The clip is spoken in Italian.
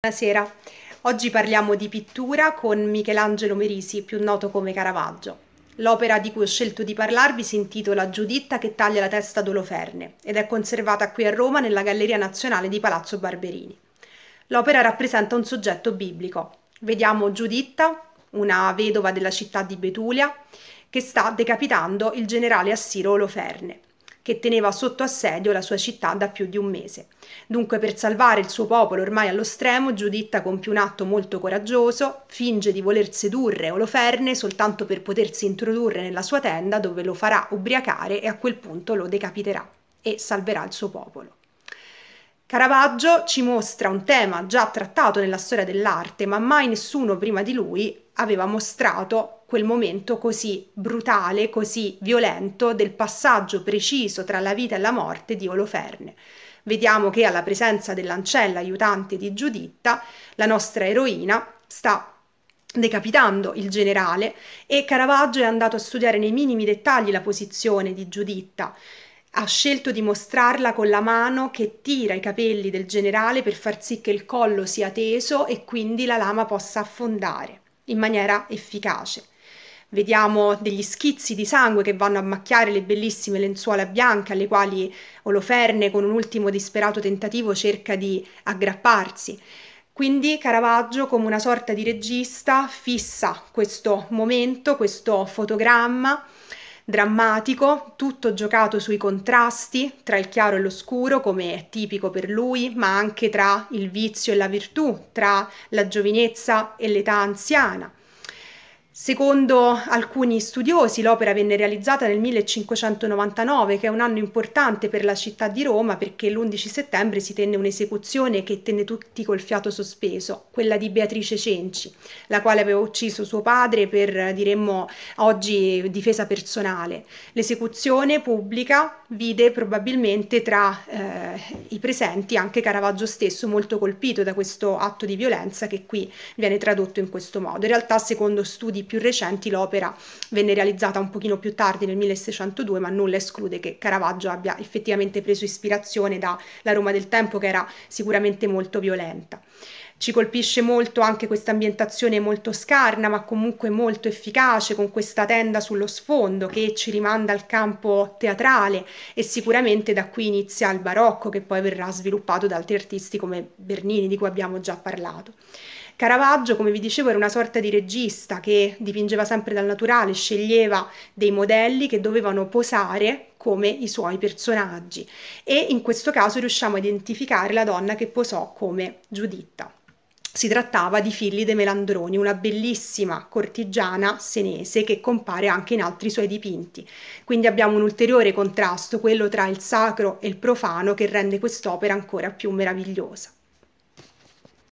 Buonasera, oggi parliamo di pittura con Michelangelo Merisi, più noto come Caravaggio. L'opera di cui ho scelto di parlarvi si intitola Giuditta che taglia la testa d'Oloferne ed è conservata qui a Roma nella Galleria Nazionale di Palazzo Barberini. L'opera rappresenta un soggetto biblico. Vediamo Giuditta, una vedova della città di Betulia, che sta decapitando il generale Assiro Oloferne che teneva sotto assedio la sua città da più di un mese. Dunque per salvare il suo popolo ormai allo stremo, Giuditta compie un atto molto coraggioso, finge di voler sedurre Oloferne soltanto per potersi introdurre nella sua tenda dove lo farà ubriacare e a quel punto lo decapiterà e salverà il suo popolo. Caravaggio ci mostra un tema già trattato nella storia dell'arte, ma mai nessuno prima di lui aveva mostrato quel momento così brutale, così violento del passaggio preciso tra la vita e la morte di Oloferne. Vediamo che alla presenza dell'ancella aiutante di Giuditta, la nostra eroina sta decapitando il generale e Caravaggio è andato a studiare nei minimi dettagli la posizione di Giuditta ha scelto di mostrarla con la mano che tira i capelli del generale per far sì che il collo sia teso e quindi la lama possa affondare in maniera efficace. Vediamo degli schizzi di sangue che vanno a macchiare le bellissime lenzuola bianche alle quali Oloferne con un ultimo disperato tentativo cerca di aggrapparsi. Quindi Caravaggio, come una sorta di regista, fissa questo momento, questo fotogramma drammatico, tutto giocato sui contrasti tra il chiaro e l'oscuro, come è tipico per lui, ma anche tra il vizio e la virtù, tra la giovinezza e l'età anziana. Secondo alcuni studiosi l'opera venne realizzata nel 1599, che è un anno importante per la città di Roma perché l'11 settembre si tenne un'esecuzione che tenne tutti col fiato sospeso, quella di Beatrice Cenci, la quale aveva ucciso suo padre per, diremmo oggi, difesa personale. L'esecuzione pubblica vide probabilmente tra eh, i presenti anche Caravaggio stesso molto colpito da questo atto di violenza che qui viene tradotto in questo modo. In realtà, secondo studi più recenti l'opera venne realizzata un pochino più tardi nel 1602 ma nulla esclude che Caravaggio abbia effettivamente preso ispirazione dalla Roma del tempo che era sicuramente molto violenta. Ci colpisce molto anche questa ambientazione molto scarna, ma comunque molto efficace, con questa tenda sullo sfondo che ci rimanda al campo teatrale e sicuramente da qui inizia il barocco che poi verrà sviluppato da altri artisti come Bernini, di cui abbiamo già parlato. Caravaggio, come vi dicevo, era una sorta di regista che dipingeva sempre dal naturale, sceglieva dei modelli che dovevano posare come i suoi personaggi e in questo caso riusciamo a identificare la donna che posò come Giuditta. Si trattava di Filli de Melandroni, una bellissima cortigiana senese che compare anche in altri suoi dipinti. Quindi abbiamo un ulteriore contrasto, quello tra il sacro e il profano, che rende quest'opera ancora più meravigliosa.